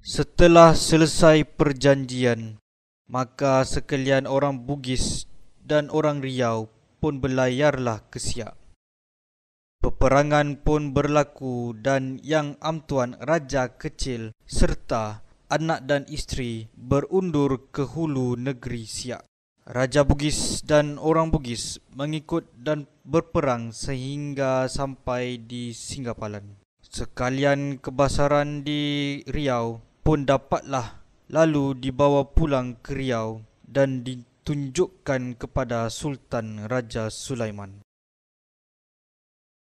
Setelah selesai perjanjian, maka sekalian orang Bugis dan orang Riau pun berlayarlah ke Siak. Peperangan pun berlaku dan yang amtuan raja kecil serta anak dan isteri berundur ke hulu negeri Siak. Raja Bugis dan orang Bugis mengikut dan berperang sehingga sampai di Singapalan. Sekalian kebasaran di Riau pun dapatlah lalu dibawa pulang ke Riau dan ditunjukkan kepada Sultan Raja Sulaiman.